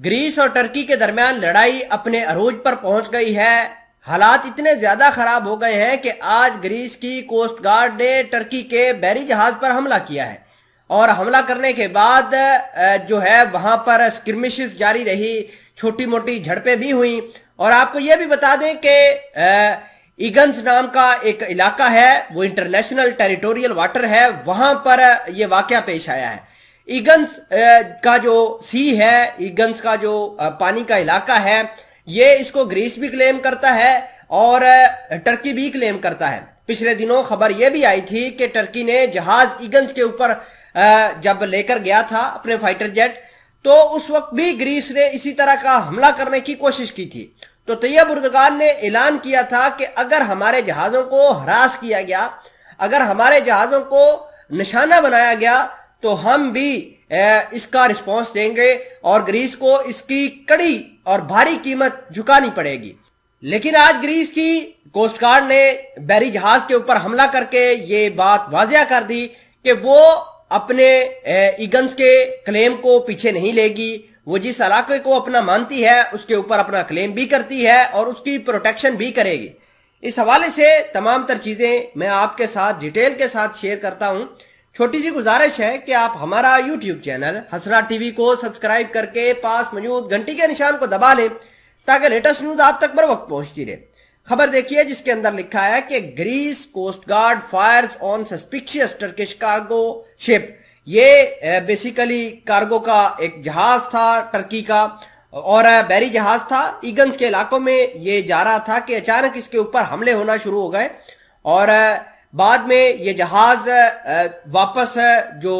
Greece और Turkey के दरमियान लड़ाई अपने अरूज पर पहुंच गई है हालात इतने ज्यादा खराब हो गए हैं कि आज ग्रीस की कोस्ट गार्ड ने टर्की के बैरी जहाज पर हमला किया है और हमला करने के बाद जो है वहां पर स्क्रमिश जारी रही छोटी मोटी झड़पें भी हुई और आपको यह भी बता दें कि इगंस नाम का एक इलाका है वो इंटरनेशनल टेरिटोरियल वाटर है वहां पर यह वाक्य पेश आया है इगंस का जो सी है ईगन्स का जो पानी का इलाका है ये इसको ग्रीस भी क्लेम करता है और टर्की भी क्लेम करता है पिछले दिनों खबर यह भी आई थी कि टर्की ने जहाज ईगन्स के ऊपर जब लेकर गया था अपने फाइटर जेट तो उस वक्त भी ग्रीस ने इसी तरह का हमला करने की कोशिश की थी तो तैयब उर्दगान ने ऐलान किया था कि अगर हमारे जहाज़ों को हरास किया गया अगर हमारे जहाज़ों को निशाना बनाया गया तो हम भी इसका रिस्पांस देंगे और ग्रीस को इसकी कड़ी और भारी कीमत झुकानी पड़ेगी लेकिन आज ग्रीस की कोस्ट गार्ड ने बैरी जहाज के ऊपर हमला करके ये बात वाजिया कर दी कि वो अपने ईगन्स के क्लेम को पीछे नहीं लेगी वो जिस इलाके को अपना मानती है उसके ऊपर अपना क्लेम भी करती है और उसकी प्रोटेक्शन भी करेगी इस हवाले से तमाम तर चीज़ें मैं आपके साथ डिटेल के साथ शेयर करता हूं छोटी सी गुजारिश है कि आप हमारा यूट्यूब चैनल हसरा टीवी को सब्सक्राइब करके पास मौजूद घंटी के निशान को दबा लें ताकि लेटेस्ट न्यूज आप तक बर वक्त पहुंचती रहे खबर देखिए जिसके अंदर लिखा है कि Greece coast guard fires on suspicious Turkish cargo ship ये बेसिकली कार्गो का एक जहाज था टर्की का और बैरी जहाज था ईगन्स के इलाकों में ये जा रहा था कि अचानक इसके ऊपर हमले होना शुरू हो गए और बाद में ये जहाज वापस जो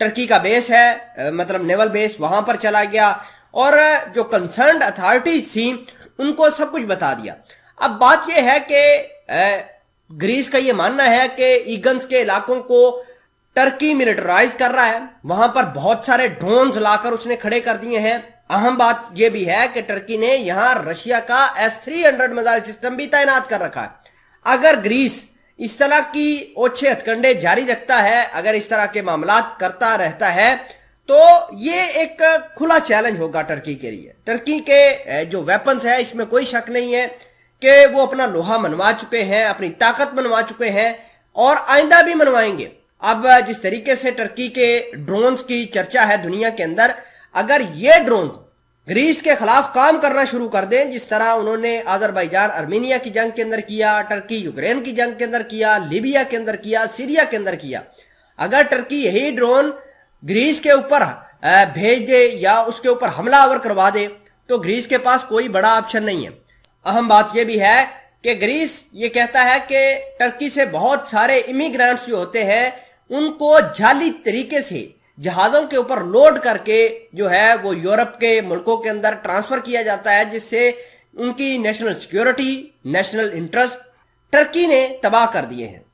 टर्की का बेस है मतलब नेवल बेस वहां पर चला गया और जो कंसर्न अथॉरिटीज थी उनको सब कुछ बता दिया अब बात यह है कि ग्रीस का यह मानना है कि ईगंस के इलाकों को टर्की मिलिटराइज कर रहा है वहां पर बहुत सारे ड्रोन्स लाकर उसने खड़े कर दिए हैं अहम बात यह भी है कि टर्की ने यहां रशिया का S three hundred missile system भी तैनात कर रखा है अगर ग्रीस इस तरह की ओछे हथकंडे जारी रखता है अगर इस तरह के मामला करता रहता है तो ये एक खुला चैलेंज होगा टर्की के लिए टर्की के जो वेपन्स है इसमें कोई शक नहीं है कि वो अपना लोहा मनवा चुके हैं अपनी ताकत मनवा चुके हैं और आइंदा भी मनवाएंगे अब जिस तरीके से टर्की के ड्रोन्स की चर्चा है दुनिया के अंदर अगर ये ड्रोन ग्रीस के खिलाफ काम करना शुरू कर दें जिस तरह उन्होंने आजरबाईजान अर्मेनिया की जंग के अंदर किया टर्की यूक्रेन की जंग के अंदर किया लीबिया के अंदर किया सीरिया के अंदर किया अगर टर्की यही ड्रोन ग्रीस के ऊपर भेज दे या उसके ऊपर हमला आवर करवा दे तो ग्रीस के पास कोई बड़ा ऑप्शन नहीं है अहम बात यह भी है कि ग्रीस ये कहता है कि टर्की से बहुत सारे इमिग्रेंट्स जो होते हैं उनको जाली तरीके से जहाजों के ऊपर लोड करके जो है वो यूरोप के मुल्कों के अंदर ट्रांसफर किया जाता है जिससे उनकी national security national interest Turkey ने तबाह कर दिए हैं